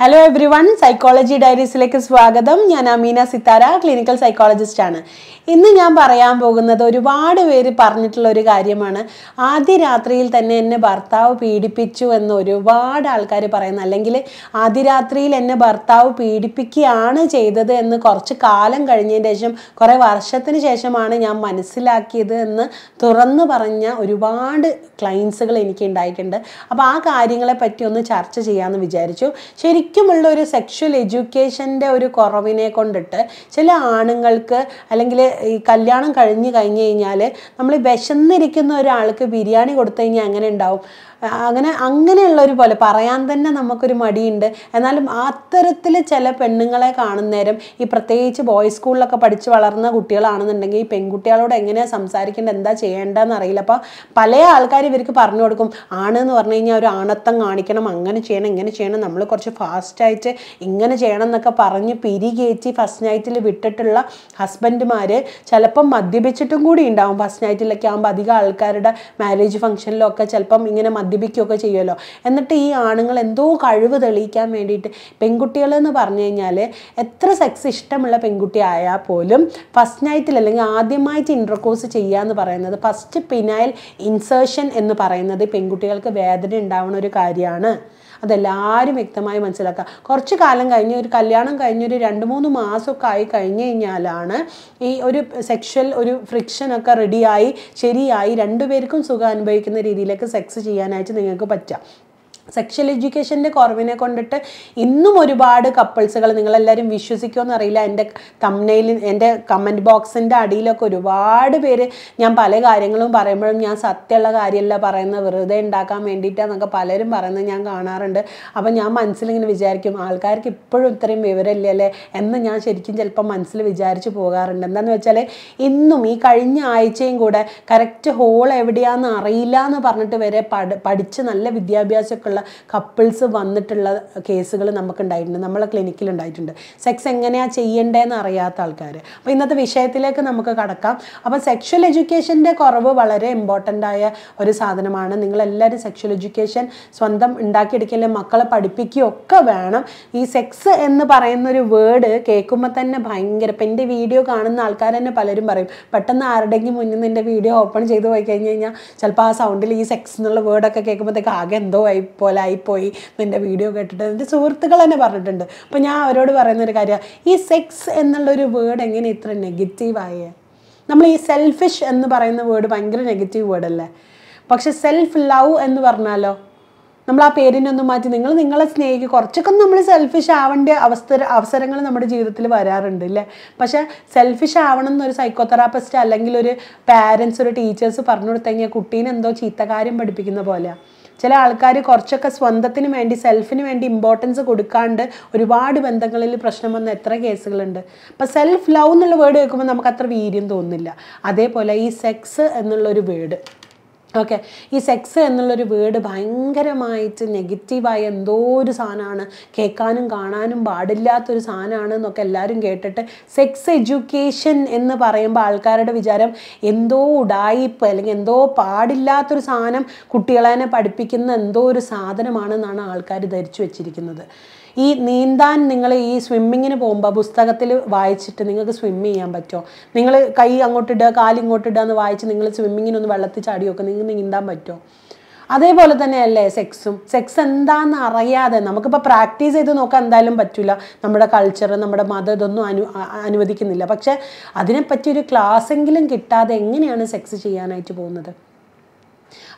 hello everyone psychology ഡയറീസിലേക്ക് സ്വാഗതം ഞാൻ അമീന സിത്താര ക്ലിനിക്കൽ സൈക്കോളജിസ്റ്റ് ആണ് ഇന്ന് ഞാൻ പറയാൻ പോകുന്നത് ഒരുപാട് പേര് പറഞ്ഞിട്ടുള്ള ഒരു കാര്യമാണ് ആദ്യ രാത്രിയിൽ തന്നെ എന്നെ ഭർത്താവ് പീഡിപ്പിച്ചു എന്ന് ഒരുപാട് ആൾക്കാർ പറയുന്നു അല്ലെങ്കിൽ ആദ്യ രാത്രിയിൽ എന്നെ ഭർത്താവ് പീഡിപ്പിക്കുകയാണ് ചെയ്തത് എന്ന് കുറച്ച് കാലം കഴിഞ്ഞതിന് ശേഷം കുറേ വർഷത്തിന് ശേഷമാണ് ഞാൻ മനസ്സിലാക്കിയത് എന്ന് തുറന്നു പറഞ്ഞ ഒരുപാട് ക്ലയൻസുകൾ എനിക്ക് ഉണ്ടായിട്ടുണ്ട് അപ്പോൾ ആ കാര്യങ്ങളെ പറ്റി ഒന്ന് ചർച്ച ചെയ്യാമെന്ന് വിചാരിച്ചു ശരി ശരിക്കുമുള്ള ഒരു സെക്ഷൽ എഡ്യൂക്കേഷൻ്റെ ഒരു കുറവിനെ കൊണ്ടിട്ട് ചില ആണുങ്ങൾക്ക് അല്ലെങ്കിൽ ഈ കല്യാണം കഴിഞ്ഞ് കഴിഞ്ഞ് കഴിഞ്ഞാൽ നമ്മൾ വിശന്നിരിക്കുന്ന ഒരാൾക്ക് ബിരിയാണി കൊടുത്തു കഴിഞ്ഞാൽ എങ്ങനെ ഉണ്ടാവും അങ്ങനെ അങ്ങനെയുള്ള ഒരു പോലെ പറയാൻ തന്നെ നമുക്കൊരു മടിയുണ്ട് എന്നാലും അത്തരത്തിൽ ചില പെണ്ണുങ്ങളെ കാണുന്നേരം ഈ പ്രത്യേകിച്ച് ബോയ്സ് സ്കൂളിലൊക്കെ പഠിച്ച് വളർന്ന കുട്ടികളാണെന്നുണ്ടെങ്കിൽ ഈ പെൺകുട്ടികളോട് എങ്ങനെയാണ് സംസാരിക്കേണ്ടത് എന്താ ചെയ്യേണ്ടതെന്ന് അറിയില്ല അപ്പോൾ പല ആൾക്കാർ ഇവർക്ക് പറഞ്ഞു കൊടുക്കും എന്ന് പറഞ്ഞു കഴിഞ്ഞാൽ ഒരു ആണത്തം കാണിക്കണം അങ്ങനെ ചെയ്യണം ഇങ്ങനെ ചെയ്യണം നമ്മൾ കുറച്ച് ഫാസ്റ്റായിട്ട് ഇങ്ങനെ ചെയ്യണം എന്നൊക്കെ പറഞ്ഞ് പിരികേറ്റി ഫസ്റ്റ് നൈറ്റിൽ വിട്ടിട്ടുള്ള ഹസ്ബൻഡുമാർ ചിലപ്പം മദ്യപിച്ചിട്ടും കൂടി ഉണ്ടാവും ഫസ്റ്റ് നൈറ്റിലൊക്കെ ആകുമ്പോൾ അധികം ആൾക്കാരുടെ മാരേജ് ഫംഗ്ഷനിലൊക്കെ ചിലപ്പം ഇങ്ങനെ മദ്യ മദ്യപിക്കുകയൊക്കെ ചെയ്യുമല്ലോ എന്നിട്ട് ഈ ആണുങ്ങൾ എന്തോ കഴിവ് തെളിയിക്കാൻ വേണ്ടിയിട്ട് പെൺകുട്ടികളെന്ന് എന്ന് പറഞ്ഞു കഴിഞ്ഞാൽ എത്ര സെക്സ് ഇഷ്ടമുള്ള പെൺകുട്ടി ആയാൽ പോലും ഫസ്റ്റ് നൈറ്റിൽ അല്ലെങ്കിൽ ആദ്യമായിട്ട് ഇൻ്റർകോഴ്സ് ചെയ്യുക എന്ന് പറയുന്നത് ഫസ്റ്റ് പിനായൽ ഇൻസേർഷൻ എന്ന് പറയുന്നത് പെൺകുട്ടികൾക്ക് വേദന ഉണ്ടാവുന്ന ഒരു കാര്യമാണ് അതെല്ലാവരും വ്യക്തമായി മനസ്സിലാക്കുക കുറച്ച് കാലം കഴിഞ്ഞ് ഒരു കല്യാണം കഴിഞ്ഞ് ഒരു രണ്ട് മൂന്ന് മാസമൊക്കെ ആയി കഴിഞ്ഞ് കഴിഞ്ഞാലാണ് ഈ ഒരു സെക്ഷൽ ഒരു ഫ്രിക്ഷനൊക്കെ റെഡിയായി ശരിയായി രണ്ടുപേർക്കും സുഖം അനുഭവിക്കുന്ന രീതിയിലേക്ക് സെക്സ് ചെയ്യാനായിട്ട് നിങ്ങൾക്ക് പറ്റുക സെക്ഷൽ എഡ്യൂക്കേഷൻ്റെ കുറവിനെ കൊണ്ടിട്ട് ഇന്നും ഒരുപാട് കപ്പിൾസുകൾ നിങ്ങളെല്ലാവരും വിശ്വസിക്കുമെന്ന് അറിയില്ല എൻ്റെ തമ്മനയിൽ എൻ്റെ കമൻറ്റ് ബോക്സിൻ്റെ അടിയിലൊക്കെ ഒരുപാട് പേര് ഞാൻ പല കാര്യങ്ങളും പറയുമ്പോഴും ഞാൻ സത്യമുള്ള കാര്യമല്ല പറയുന്നത് വെറുതെ ഉണ്ടാക്കാൻ വേണ്ടിയിട്ടാണെന്നൊക്കെ പലരും പറയുന്നത് ഞാൻ കാണാറുണ്ട് അപ്പം ഞാൻ മനസ്സിലിങ്ങനെ വിചാരിക്കും ആൾക്കാർക്ക് ഇപ്പോഴും ഇത്രയും വിവരമില്ലല്ലേ എന്ന് ഞാൻ ശരിക്കും ചിലപ്പോൾ മനസ്സിൽ വിചാരിച്ച് പോകാറുണ്ട് എന്താണെന്ന് വെച്ചാൽ ഇന്നും ഈ കഴിഞ്ഞ ആഴ്ചയും കൂടെ കറക്റ്റ് ഹോൾ എവിടെയാണെന്ന് അറിയില്ല എന്ന് പറഞ്ഞിട്ട് വരെ പഠിച്ച് നല്ല വിദ്യാഭ്യാസമൊക്കെ ആയിട്ടുള്ള കപ്പിൾസ് വന്നിട്ടുള്ള കേസുകൾ നമുക്കുണ്ടായിട്ടുണ്ട് നമ്മളെ ക്ലിനിക്കിൽ ഉണ്ടായിട്ടുണ്ട് സെക്സ് എങ്ങനെയാണ് ചെയ്യേണ്ടതെന്ന് അറിയാത്ത ആൾക്കാർ അപ്പോൾ ഇന്നത്തെ വിഷയത്തിലേക്ക് നമുക്ക് കടക്കാം അപ്പോൾ സെക്ഷൽ എഡ്യൂക്കേഷൻ്റെ കുറവ് വളരെ ഇമ്പോർട്ടൻ്റ് ആയ ഒരു സാധനമാണ് നിങ്ങളെല്ലാവരും സെക്ഷൽ എഡ്യൂക്കേഷൻ സ്വന്തം ഉണ്ടാക്കിയെടുക്കലും മക്കളെ പഠിപ്പിക്കുകയും ഒക്കെ വേണം ഈ സെക്സ് എന്ന് പറയുന്നൊരു വേർഡ് കേൾക്കുമ്പോൾ തന്നെ ഭയങ്കര ഇപ്പം എൻ്റെ വീഡിയോ കാണുന്ന ആൾക്കാർ തന്നെ പലരും പറയും പെട്ടെന്ന് ആരുടെങ്കിലും മുന്നിൽ നിന്ന് എൻ്റെ വീഡിയോ ഓപ്പൺ ചെയ്ത് പോയി കഴിഞ്ഞ് കഴിഞ്ഞാൽ ചിലപ്പോൾ ആ സൗണ്ടിൽ ഈ സെക്സ് എന്നുള്ള വേർഡൊക്കെ കേൾക്കുമ്പോഴത്തേക്ക് ആകെ എന്തോ ആയിപ്പോൾ പോലെ ആയിപ്പോയി നിൻ്റെ വീഡിയോ കേട്ടിട്ട് എൻ്റെ സുഹൃത്തുക്കൾ തന്നെ പറഞ്ഞിട്ടുണ്ട് അപ്പോൾ ഞാൻ അവരോട് പറയുന്നൊരു കാര്യം ഈ സെക്സ് എന്നുള്ളൊരു വേർഡ് എങ്ങനെ ഇത്ര നെഗറ്റീവായേ നമ്മൾ ഈ സെൽഫിഷ് എന്ന് പറയുന്ന വേർഡ് ഭയങ്കര നെഗറ്റീവ് വേർഡല്ലേ പക്ഷെ സെൽഫ് ലവ് എന്ന് പറഞ്ഞാലോ നമ്മൾ ആ പേരിനൊന്നും മാറ്റി നിങ്ങൾ നിങ്ങളെ സ്നേഹിക്കുക കുറച്ചൊക്കെ നമ്മൾ സെൽഫിഷ് ആവേണ്ട അവസ്ഥ അവസരങ്ങൾ നമ്മുടെ ജീവിതത്തിൽ വരാറുണ്ട് ഇല്ലേ പക്ഷേ സെൽഫിഷ് ആവണം എന്നൊരു സൈക്കോതെറാപ്പിസ്റ്റ് അല്ലെങ്കിൽ ഒരു പാരൻസ് ഒരു ടീച്ചേഴ്സ് പറഞ്ഞു കൊടുത്തു കഴിഞ്ഞാൽ കുട്ടീനെ എന്തോ ചീത്തകാര്യം പഠിപ്പിക്കുന്ന പോലെയാണ് ചില ആൾക്കാർ കുറച്ചൊക്കെ സ്വന്തത്തിന് വേണ്ടി സെൽഫിന് വേണ്ടി ഇമ്പോർട്ടൻസ് കൊടുക്കാണ്ട് ഒരുപാട് ബന്ധങ്ങളിൽ പ്രശ്നം വന്ന എത്ര കേസുകളുണ്ട് അപ്പം സെൽഫ് ലവ് എന്നുള്ള വേർഡ് കേൾക്കുമ്പോൾ നമുക്ക് അത്ര വീര്യം തോന്നുന്നില്ല അതേപോലെ ഈ സെക്സ് എന്നുള്ള ഒരു വേർഡ് ഓക്കെ ഈ സെക്സ് എന്നുള്ളൊരു വേർഡ് ഭയങ്കരമായിട്ട് നെഗറ്റീവായ എന്തോ ഒരു സാധനമാണ് കേൾക്കാനും കാണാനും പാടില്ലാത്തൊരു സാധനമാണ് എന്നൊക്കെ എല്ലാവരും കേട്ടിട്ട് സെക്സ് എഡ്യൂക്കേഷൻ എന്ന് പറയുമ്പോൾ ആൾക്കാരുടെ വിചാരം എന്തോ ഉടായിപ്പ് അല്ലെങ്കിൽ എന്തോ പാടില്ലാത്തൊരു സാധനം കുട്ടികളെ പഠിപ്പിക്കുന്ന എന്തോ ഒരു സാധനമാണെന്നാണ് ആൾക്കാർ ധരിച്ചു വെച്ചിരിക്കുന്നത് ഈ നീന്താൻ നിങ്ങൾ ഈ സ്വിമ്മിങ്ങിന് പോകുമ്പോൾ പുസ്തകത്തിൽ വായിച്ചിട്ട് നിങ്ങൾക്ക് സ്വിം ചെയ്യാൻ പറ്റുമോ നിങ്ങൾ കൈ അങ്ങോട്ടിടുക കാലിങ്ങോട്ടിടുക എന്ന് വായിച്ച് നിങ്ങൾ സ്വിമ്മിങ്ങിനൊന്ന് വെള്ളത്തിൽ ചാടി നോക്കുക നിങ്ങൾക്ക് നീന്താൻ പറ്റുമോ അതേപോലെ തന്നെയല്ലേ സെക്സും സെക്സ് എന്താണെന്ന് അറിയാതെ നമുക്കിപ്പോൾ പ്രാക്ടീസ് ചെയ്ത് നോക്കാൻ എന്തായാലും പറ്റില്ല നമ്മുടെ കൾച്ചർ നമ്മുടെ മതം ഇതൊന്നും അനു അനുവദിക്കുന്നില്ല പക്ഷേ അതിനെപ്പറ്റി ഒരു ക്ലാസ്സെങ്കിലും കിട്ടാതെ എങ്ങനെയാണ് സെക്സ് ചെയ്യാനായിട്ട് പോകുന്നത്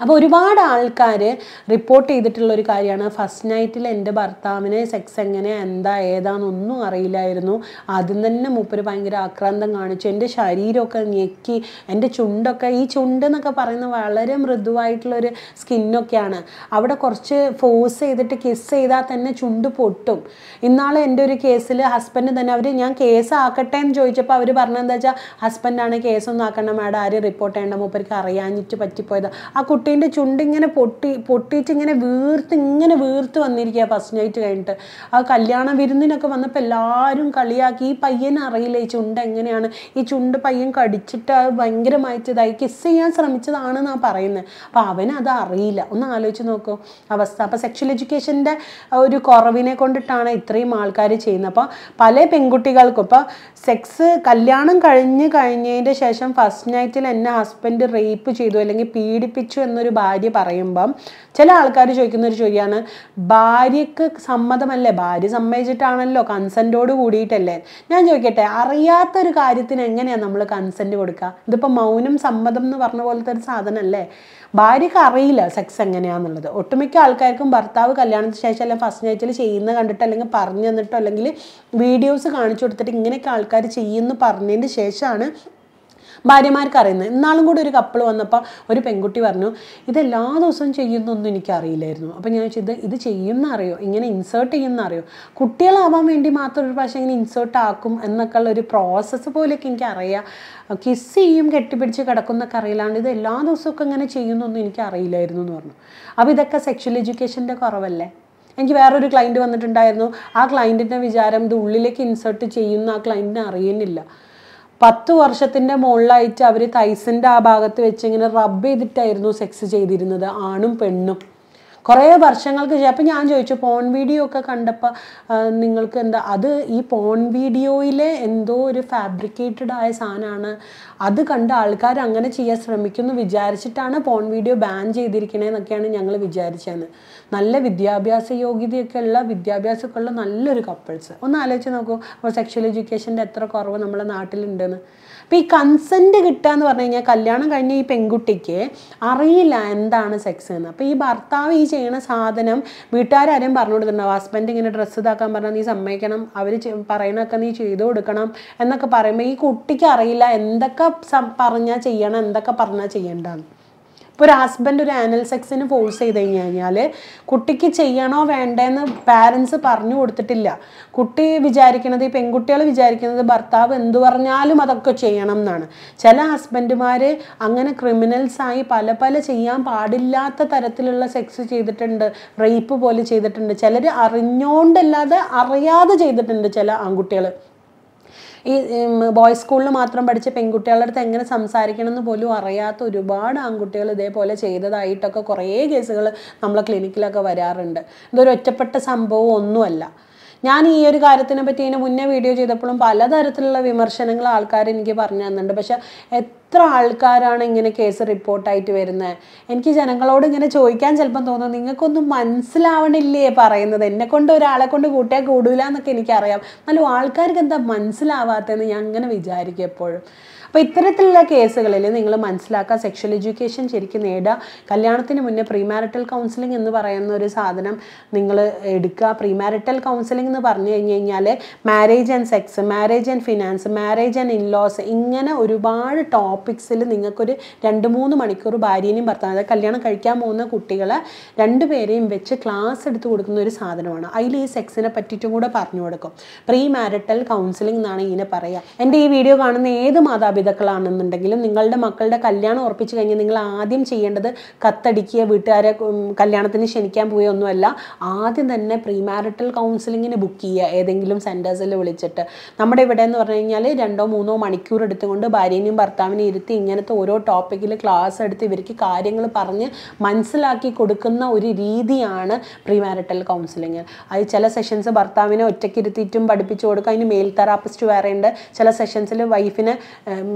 അപ്പോൾ ഒരുപാട് ആൾക്കാർ റിപ്പോർട്ട് ചെയ്തിട്ടുള്ള ഒരു കാര്യമാണ് ഫസ്റ്റ് നൈറ്റിൽ എൻ്റെ ഭർത്താവിന് സെക്സ് എങ്ങനെ എന്താ ഏതാണെന്നൊന്നും അറിയില്ലായിരുന്നു ആദ്യം തന്നെ മൂപ്പര് ഭയങ്കര ആക്രാന്തം കാണിച്ചു എൻ്റെ ശരീരമൊക്കെ ഞെക്കി എൻ്റെ ചുണ്ടൊക്കെ ഈ ചുണ്ട് എന്നൊക്കെ പറയുന്ന വളരെ മൃദുവായിട്ടുള്ളൊരു സ്കിന്നൊക്കെയാണ് അവിടെ കുറച്ച് ഫോഴ്സ് ചെയ്തിട്ട് കിസ് ചെയ്താൽ തന്നെ ചുണ്ട് പൊട്ടും ഇന്നാൾ എൻ്റെ ഒരു കേസിൽ ഹസ്ബൻഡ് തന്നെ അവർ ഞാൻ കേസ് ആക്കട്ടെ എന്ന് ചോദിച്ചപ്പോൾ അവർ പറഞ്ഞതെന്താ വെച്ചാൽ ഹസ്ബൻഡാണ് കേസൊന്നും ആക്കണം മാഡം ആരും റിപ്പോർട്ട് ചെയ്യേണ്ട മൂപ്പർക്ക് അറിയാഞ്ഞിട്ട് പറ്റിപ്പോയത് ആ കുട്ടീൻ്റെ ചുണ്ടിങ്ങനെ പൊട്ടി പൊട്ടിയിട്ട് ഇങ്ങനെ വീർത്ത് ഇങ്ങനെ വീർത്ത് വന്നിരിക്കുക ഫസ്റ്റ് നൈറ്റ് കഴിഞ്ഞിട്ട് ആ കല്യാണ വിരുന്നിനൊക്കെ വന്നപ്പോൾ എല്ലാവരും കളിയാക്കി ഈ പയ്യനെ അറിയില്ല ഈ ചുണ്ട് എങ്ങനെയാണ് ഈ ചുണ്ട് പയ്യൻ കടിച്ചിട്ട് ഭയങ്കരമായിട്ട് ഇതായി കിസ് ചെയ്യാൻ ആ പറയുന്നത് അപ്പോൾ അവനത് അറിയില്ല ഒന്ന് ആലോചിച്ച് നോക്കൂ അവസ്ഥ അപ്പോൾ സെക്ഷൽ എഡ്യൂക്കേഷൻ്റെ ഒരു കുറവിനെ കൊണ്ടിട്ടാണ് ഇത്രയും ആൾക്കാർ ചെയ്യുന്നത് അപ്പോൾ പല പെൺകുട്ടികൾക്കും ഇപ്പോൾ സെക്സ് കല്യാണം കഴിഞ്ഞ് കഴിഞ്ഞതിൻ്റെ ശേഷം ഫസ്റ്റ് നൈറ്റിൽ എന്നെ ഹസ്ബൻഡ് റേപ്പ് ചെയ്തു അല്ലെങ്കിൽ പീഡിപ്പിച്ചു സമ്മതിച്ചു എന്നൊരു ഭാര്യ പറയുമ്പം ചില ആൾക്കാർ ചോദിക്കുന്ന ഒരു ചോദ്യമാണ് ഭാര്യക്ക് സമ്മതമല്ലേ ഭാര്യ സമ്മതിച്ചിട്ടാണല്ലോ കൺസെൻറ്റോട് കൂടിയിട്ടല്ലേ ഞാൻ ചോദിക്കട്ടെ അറിയാത്തൊരു കാര്യത്തിന് എങ്ങനെയാണ് നമ്മൾ കൺസെൻറ്റ് കൊടുക്കുക ഇതിപ്പോൾ മൗനം സമ്മതം എന്ന് പറഞ്ഞ പോലത്തെ ഒരു സാധനമല്ലേ ഭാര്യക്ക് അറിയില്ല സെക്സ് എങ്ങനെയാണെന്നുള്ളത് ഒട്ടുമിക്ക ആൾക്കാർക്കും ഭർത്താവ് കല്യാണത്തിന് ശേഷം അല്ലെങ്കിൽ ഫസ്റ്റ് നൈറ്റിൽ ചെയ്യുന്ന കണ്ടിട്ട് അല്ലെങ്കിൽ പറഞ്ഞു തന്നിട്ടോ അല്ലെങ്കിൽ വീഡിയോസ് കാണിച്ചു കൊടുത്തിട്ട് ഇങ്ങനെയൊക്കെ ആൾക്കാർ ചെയ്യുന്നു പറഞ്ഞതിന് ശേഷമാണ് ഭാര്യമാർക്ക് അറിയുന്നത് എന്നാലും കൂടെ ഒരു കപ്പിൾ വന്നപ്പോൾ ഒരു പെൺകുട്ടി പറഞ്ഞു ഇത് എല്ലാ ദിവസവും ചെയ്യുന്നൊന്നും എനിക്കറിയില്ലായിരുന്നു അപ്പോൾ ഞാൻ ചോദിച്ചത് ഇത് ചെയ്യുന്ന അറിയോ ഇങ്ങനെ ഇൻസേർട്ട് ചെയ്യുന്ന അറിയോ കുട്ടികളാവാൻ വേണ്ടി മാത്രം ഒരു പ്രാവശ്യം ഇങ്ങനെ ഇൻസേർട്ട് ആക്കും എന്നൊക്കെ ഉള്ള ഒരു പ്രോസസ്സ് പോലെയൊക്കെ എനിക്ക് അറിയാം കിസ് ചെയ്യും കെട്ടിപ്പിടിച്ച് കിടക്കുന്നൊക്കെ അറിയില്ലാണ്ട് ഇത് എല്ലാ ദിവസമൊക്കെ ഇങ്ങനെ ചെയ്യുന്നൊന്നും എനിക്ക് അറിയില്ലായിരുന്നു എന്ന് പറഞ്ഞു അപ്പോൾ ഇതൊക്കെ സെക്ഷൽ എഡ്യൂക്കേഷൻ്റെ കുറവല്ലേ എനിക്ക് വേറൊരു ക്ലൈൻറ്റ് വന്നിട്ടുണ്ടായിരുന്നു ആ ക്ലൈൻറ്റിൻ്റെ വിചാരം ഇത് ഉള്ളിലേക്ക് ഇൻസേർട്ട് ചെയ്യുന്ന ആ ക്ലൈൻറ്റിനെ അറിയുന്നില്ല പത്ത് വർഷത്തിൻ്റെ മുകളിലായിട്ട് അവർ തൈസിൻ്റെ ആ ഭാഗത്ത് വെച്ച് ഇങ്ങനെ റബ്ബ് ചെയ്തിട്ടായിരുന്നു സെക്സ് ചെയ്തിരുന്നത് ആണും പെണ്ണും കുറേ വർഷങ്ങൾക്ക് ശേഷം അപ്പം ഞാൻ ചോദിച്ചു പോൺ വീഡിയോ ഒക്കെ കണ്ടപ്പോൾ നിങ്ങൾക്ക് എന്താ അത് ഈ പോൺ വീഡിയോയിലെ എന്തോ ഒരു ഫാബ്രിക്കേറ്റഡ് ആയ സാധനമാണ് അത് കണ്ട ആൾക്കാർ അങ്ങനെ ചെയ്യാൻ ശ്രമിക്കുന്നു വിചാരിച്ചിട്ടാണ് പോൺ വീഡിയോ ബാൻ ചെയ്തിരിക്കണേന്നൊക്കെയാണ് ഞങ്ങൾ വിചാരിച്ചതെന്ന് നല്ല വിദ്യാഭ്യാസ യോഗ്യതയൊക്കെ ഉള്ള വിദ്യാഭ്യാസമൊക്കെ ഉള്ള നല്ലൊരു കപ്പിൾസ് ഒന്ന് ആലോചിച്ച് നോക്കൂ അപ്പോൾ സെക്ഷൽ എഡ്യൂക്കേഷൻ്റെ എത്ര കുറവ് നമ്മുടെ നാട്ടിലുണ്ടെന്ന് അപ്പോൾ ഈ കൺസെൻറ്റ് കിട്ടുക എന്ന് പറഞ്ഞു കഴിഞ്ഞാൽ കല്യാണം കഴിഞ്ഞ ഈ പെൺകുട്ടിക്ക് അറിയില്ല എന്താണ് സെക്സ് എന്ന് അപ്പോൾ ഈ ഭർത്താവ് ഈ ചെയ്യണ സാധനം വീട്ടുകാരും പറഞ്ഞു കൊടുത്തിട്ടുണ്ടാവും ഹസ്ബൻഡ് ഇങ്ങനെ ഡ്രസ്സ് ഇതാക്കാൻ പറഞ്ഞാൽ നീ സമ്മതിക്കണം അവർ പറയണൊക്കെ നീ ചെയ്തു കൊടുക്കണം എന്നൊക്കെ പറയുമ്പോൾ ഈ കുട്ടിക്ക് അറിയില്ല എന്തൊക്കെ പറഞ്ഞാൽ ചെയ്യണം എന്തൊക്കെ പറഞ്ഞാൽ ചെയ്യേണ്ടതെന്ന് ഇപ്പോൾ ഒരു ഹസ്ബൻഡ് ഒരു ആനൽ സെക്സിന് ഫോഴ്സ് ചെയ്ത് കഴിഞ്ഞ് കഴിഞ്ഞാൽ കുട്ടിക്ക് ചെയ്യണോ വേണ്ടെന്ന് പാരൻസ് പറഞ്ഞു കൊടുത്തിട്ടില്ല കുട്ടി വിചാരിക്കുന്നത് ഈ പെൺകുട്ടികൾ വിചാരിക്കുന്നത് ഭർത്താവ് എന്തു പറഞ്ഞാലും അതൊക്കെ ചെയ്യണം എന്നാണ് ചില ഹസ്ബൻഡുമാർ അങ്ങനെ ക്രിമിനൽസായി പല പല ചെയ്യാൻ പാടില്ലാത്ത തരത്തിലുള്ള സെക്സ് ചെയ്തിട്ടുണ്ട് റേപ്പ് പോലെ ചെയ്തിട്ടുണ്ട് ചിലർ അറിഞ്ഞോണ്ടല്ലാതെ അറിയാതെ ചെയ്തിട്ടുണ്ട് ചില ആൺകുട്ടികൾ ഈ ബോയ്സ് സ്കൂളിൽ മാത്രം പഠിച്ച പെൺകുട്ടികളുടെ അടുത്ത് എങ്ങനെ സംസാരിക്കണം എന്ന് പോലും അറിയാത്ത ഒരുപാട് ആൺകുട്ടികൾ ഇതേപോലെ ചെയ്തതായിട്ടൊക്കെ കുറേ കേസുകൾ നമ്മളെ ക്ലിനിക്കിലൊക്കെ വരാറുണ്ട് ഇതൊരു ഒറ്റപ്പെട്ട സംഭവം ഒന്നുമല്ല ഞാൻ ഈ ഒരു കാര്യത്തിനെ പറ്റി ഇതിന് മുന്നേ വീഡിയോ ചെയ്തപ്പോഴും പലതരത്തിലുള്ള വിമർശനങ്ങൾ ആൾക്കാർ എനിക്ക് പറഞ്ഞു തന്നിട്ടുണ്ട് പക്ഷേ എത്ര ആൾക്കാരാണ് ഇങ്ങനെ കേസ് റിപ്പോർട്ടായിട്ട് വരുന്നത് എനിക്ക് ജനങ്ങളോട് ഇങ്ങനെ ചോദിക്കാൻ ചിലപ്പം തോന്നുന്നു നിങ്ങൾക്കൊന്നും മനസ്സിലാവണില്ലേ പറയുന്നത് എന്നെ കൊണ്ട് ഒരാളെ കൊണ്ട് കൂട്ടിയാൽ കൂടൂല എന്നൊക്കെ എനിക്കറിയാം എന്നാലും ആൾക്കാർക്ക് എന്താ മനസ്സിലാവാത്തതെന്ന് ഞാൻ അങ്ങനെ വിചാരിക്കും എപ്പോഴും അപ്പോൾ ഇത്തരത്തിലുള്ള കേസുകളിൽ നിങ്ങൾ മനസ്സിലാക്കുക സെക്ഷൽ എഡ്യൂക്കേഷൻ ശരിക്കും നേടുക കല്യാണത്തിന് മുന്നേ പ്രീമാരിറ്റൽ കൗൺസിലിംഗ് എന്ന് പറയുന്ന ഒരു സാധനം നിങ്ങൾ എടുക്കുക പ്രീമാരിറ്റൽ കൗൺസിലിംഗ് എന്ന് പറഞ്ഞു കഴിഞ്ഞ് കഴിഞ്ഞാൽ marriage and sex marriage and finance marriage and in laws ഇങ്ങനെ ഒരുപാട് ടോപ്പിക്സിൽ നിങ്ങൾക്കൊരു രണ്ട് മൂന്ന് മണിക്കൂർ ഭാര്യേനെയും ഭർത്താവ് അതായത് കല്യാണം കഴിക്കാൻ പോകുന്ന കുട്ടികളെ രണ്ടുപേരെയും വെച്ച് ക്ലാസ് എടുത്ത് കൊടുക്കുന്ന ഒരു സാധനമാണ് അതിൽ ഈ സെക്സിനെ പറ്റിയിട്ടും കൂടെ പറഞ്ഞു കൊടുക്കും പ്രീ മാരിറ്റൽ കൗൺസിലിംഗ് എന്നാണ് ഇതിനെ പറയുക എൻ്റെ ഈ വീഡിയോ കാണുന്ന ഏത് മാതാപിതാക്കൾ മാതാപിതാക്കളാണെന്നുണ്ടെങ്കിലും നിങ്ങളുടെ മക്കളുടെ കല്യാണം ഉറപ്പിച്ചു കഴിഞ്ഞാൽ നിങ്ങൾ ആദ്യം ചെയ്യേണ്ടത് കത്തടിക്കുക വീട്ടുകാരെ കല്യാണത്തിന് ക്ഷണിക്കാൻ പോയൊന്നുമല്ല ആദ്യം തന്നെ പ്രീമാരിറ്റൽ കൗൺസിലിങ്ങിന് ബുക്ക് ചെയ്യുക ഏതെങ്കിലും സെൻറ്റേഴ്സിൽ വിളിച്ചിട്ട് നമ്മുടെ ഇവിടെ എന്ന് പറഞ്ഞു കഴിഞ്ഞാൽ രണ്ടോ മൂന്നോ മണിക്കൂർ എടുത്തുകൊണ്ട് ഭാര്യനെയും ഭർത്താവിനെ ഇരുത്തി ഇങ്ങനത്തെ ഓരോ ടോപ്പിക്കിൽ ക്ലാസ് എടുത്ത് ഇവർക്ക് കാര്യങ്ങൾ പറഞ്ഞ് മനസ്സിലാക്കി കൊടുക്കുന്ന ഒരു രീതിയാണ് പ്രീമാരിറ്റൽ കൗൺസിലിങ് അത് ചില സെഷൻസ് ഭർത്താവിനെ ഒറ്റയ്ക്കിരുത്തിയിട്ടും പഠിപ്പിച്ചു കൊടുക്കുക അതിന് മെയിൽ തെറാപ്പിസ്റ്റ് വേറെ ഉണ്ട് ചില സെഷൻസിൽ വൈഫിനെ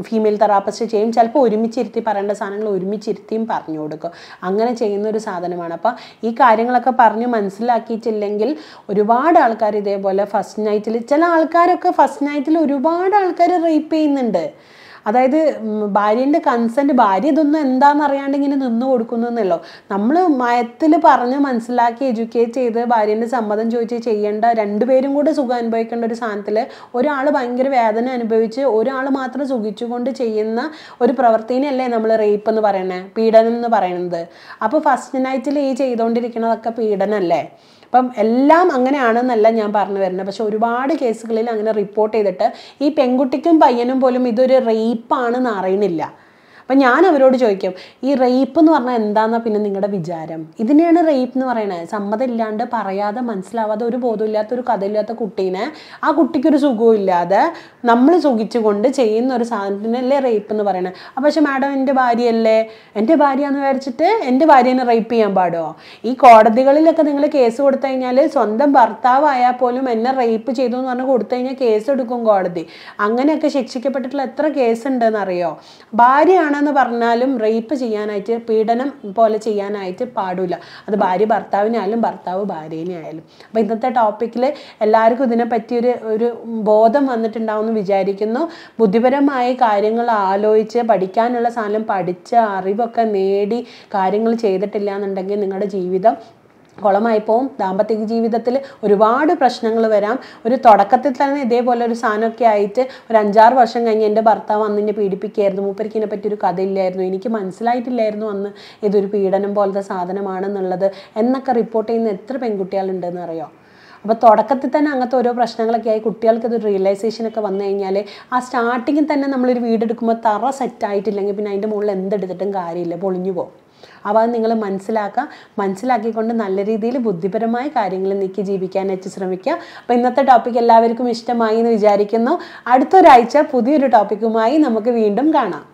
ഫീമെയിൽ തെറാപ്പിസ്റ്റ് ചെയ്യും ചിലപ്പോൾ ഒരുമിച്ചിരുത്തി പറയേണ്ട സാധനങ്ങൾ ഒരുമിച്ചിരുത്തിയും പറഞ്ഞു കൊടുക്കും അങ്ങനെ ചെയ്യുന്ന ഒരു സാധനമാണ് അപ്പോൾ ഈ കാര്യങ്ങളൊക്കെ പറഞ്ഞ് മനസ്സിലാക്കിയിട്ടില്ലെങ്കിൽ ഒരുപാട് ആൾക്കാർ ഇതേപോലെ ഫസ്റ്റ് നൈറ്റിൽ ചില ആൾക്കാരൊക്കെ ഫസ്റ്റ് നൈറ്റിൽ ഒരുപാട് ആൾക്കാർ റേപ്പ് ചെയ്യുന്നുണ്ട് അതായത് ഭാര്യൻ്റെ കൺസെൻറ്റ് ഭാര്യ ഇതൊന്നും എന്താണെന്ന് അറിയാണ്ട് ഇങ്ങനെ നിന്ന് എന്നല്ലോ നമ്മൾ മയത്തിൽ പറഞ്ഞ് മനസ്സിലാക്കി എഡ്യൂക്കേറ്റ് ചെയ്ത് ഭാര്യൻ്റെ സമ്മതം ചോദിച്ച് ചെയ്യേണ്ട രണ്ടുപേരും കൂടെ സുഖം അനുഭവിക്കേണ്ട ഒരു സാധനത്തിൽ ഒരാൾ ഭയങ്കര വേദന അനുഭവിച്ച് ഒരാൾ മാത്രം സുഖിച്ചുകൊണ്ട് ചെയ്യുന്ന ഒരു പ്രവൃത്തിനെയല്ലേ നമ്മൾ റേപ്പ് എന്ന് പറയണേ പീഡനം എന്ന് പറയുന്നത് അപ്പോൾ ഫസ്റ്റ് നൈറ്റിൽ ഈ ചെയ്തുകൊണ്ടിരിക്കുന്നതൊക്കെ പീഡനമല്ലേ അപ്പം എല്ലാം അങ്ങനെയാണെന്നല്ല ഞാൻ പറഞ്ഞു വരുന്നത് പക്ഷെ ഒരുപാട് കേസുകളിൽ അങ്ങനെ റിപ്പോർട്ട് ചെയ്തിട്ട് ഈ പെൺകുട്ടിക്കും പയ്യനും പോലും ഇതൊരു റേപ്പാണെന്ന് അറിയണില്ല അപ്പം ഞാൻ അവരോട് ചോദിക്കും ഈ റേപ്പ് എന്ന് പറഞ്ഞാൽ എന്താണെന്നാണ് പിന്നെ നിങ്ങളുടെ വിചാരം ഇതിനെയാണ് റേപ്പ് എന്ന് പറയുന്നത് ഇല്ലാണ്ട് പറയാതെ മനസ്സിലാവാതെ ഒരു ബോധമില്ലാത്ത ഒരു കഥയില്ലാത്ത കുട്ടീനെ ആ കുട്ടിക്കൊരു സുഖവും ഇല്ലാതെ നമ്മൾ സുഖിച്ചുകൊണ്ട് ചെയ്യുന്ന ഒരു സാധനത്തിനല്ലേ റേപ്പ് എന്ന് പറയുന്നത് അപ്പം പക്ഷെ മാഡം എൻ്റെ ഭാര്യയല്ലേ എൻ്റെ ഭാര്യ എന്ന് വിചാരിച്ചിട്ട് എൻ്റെ ഭാര്യനെ റേപ്പ് ചെയ്യാൻ പാടുമോ ഈ കോടതികളിലൊക്കെ നിങ്ങൾ കേസ് കൊടുത്തു കഴിഞ്ഞാൽ സ്വന്തം ഭർത്താവായാൽ പോലും എന്നെ റേപ്പ് ചെയ്തു എന്ന് പറഞ്ഞ് കൊടുത്തു കഴിഞ്ഞാൽ കേസ് എടുക്കും കോടതി അങ്ങനെയൊക്കെ ശിക്ഷിക്കപ്പെട്ടിട്ടുള്ള എത്ര കേസ് ഉണ്ടെന്ന് അറിയോ ഭാര്യയാണ് ആണെന്ന് പറഞ്ഞാലും റേപ്പ് ചെയ്യാനായിട്ട് പീഡനം പോലെ ചെയ്യാനായിട്ട് പാടില്ല അത് ഭാര്യ ഭർത്താവിനായാലും ഭർത്താവ് ഭാര്യനെ ആയാലും അപ്പോൾ ഇന്നത്തെ ടോപ്പിക്കിൽ എല്ലാവർക്കും ഇതിനെപ്പറ്റി ഒരു ഒരു ബോധം വന്നിട്ടുണ്ടാവും എന്ന് വിചാരിക്കുന്നു ബുദ്ധിപരമായ കാര്യങ്ങൾ ആലോചിച്ച് പഠിക്കാനുള്ള സാധനം പഠിച്ച് അറിവൊക്കെ നേടി കാര്യങ്ങൾ ചെയ്തിട്ടില്ല എന്നുണ്ടെങ്കിൽ നിങ്ങളുടെ ജീവിതം കുളമായി പോവും ദാമ്പത്യ ജീവിതത്തിൽ ഒരുപാട് പ്രശ്നങ്ങൾ വരാം ഒരു തുടക്കത്തിൽ തന്നെ ഇതേപോലെ ഒരു സാധനമൊക്കെ ആയിട്ട് ഒരു അഞ്ചാറ് വർഷം കഴിഞ്ഞ് എൻ്റെ ഭർത്താവ് അന്ന് എന്നെ പീഡിപ്പിക്കുകയായിരുന്നു മൂപ്പരിക്കിനെ പറ്റിയൊരു കഥയില്ലായിരുന്നു എനിക്ക് മനസ്സിലായിട്ടില്ലായിരുന്നു അന്ന് ഇതൊരു പീഡനം പോലത്തെ സാധനമാണെന്നുള്ളത് എന്നൊക്കെ റിപ്പോർട്ട് ചെയ്യുന്ന എത്ര പെൺകുട്ടികളുണ്ടെന്ന് അറിയോ അപ്പോൾ തുടക്കത്തിൽ തന്നെ അങ്ങനത്തെ ഓരോ പ്രശ്നങ്ങളൊക്കെ ആയി കുട്ടികൾക്ക് ഇത് റിയലൈസേഷനൊക്കെ വന്നു കഴിഞ്ഞാൽ ആ സ്റ്റാർട്ടിങ്ങിൽ തന്നെ നമ്മളൊരു വീടെടുക്കുമ്പോൾ തറ സെറ്റായിട്ടില്ലെങ്കിൽ പിന്നെ അതിൻ്റെ മുകളിൽ എന്തെടുത്തിട്ടും കാര്യമില്ല പൊളിഞ്ഞു പോകും അപ്പോൾ അത് നിങ്ങൾ മനസ്സിലാക്കുക മനസ്സിലാക്കിക്കൊണ്ട് നല്ല രീതിയിൽ ബുദ്ധിപരമായ കാര്യങ്ങൾ നീക്കി ജീവിക്കാനായിട്ട് ശ്രമിക്കുക അപ്പോൾ ഇന്നത്തെ ടോപ്പിക് എല്ലാവർക്കും ഇഷ്ടമായി എന്ന് വിചാരിക്കുന്നു അടുത്തൊരാഴ്ച പുതിയൊരു ടോപ്പിക്കുമായി നമുക്ക് വീണ്ടും കാണാം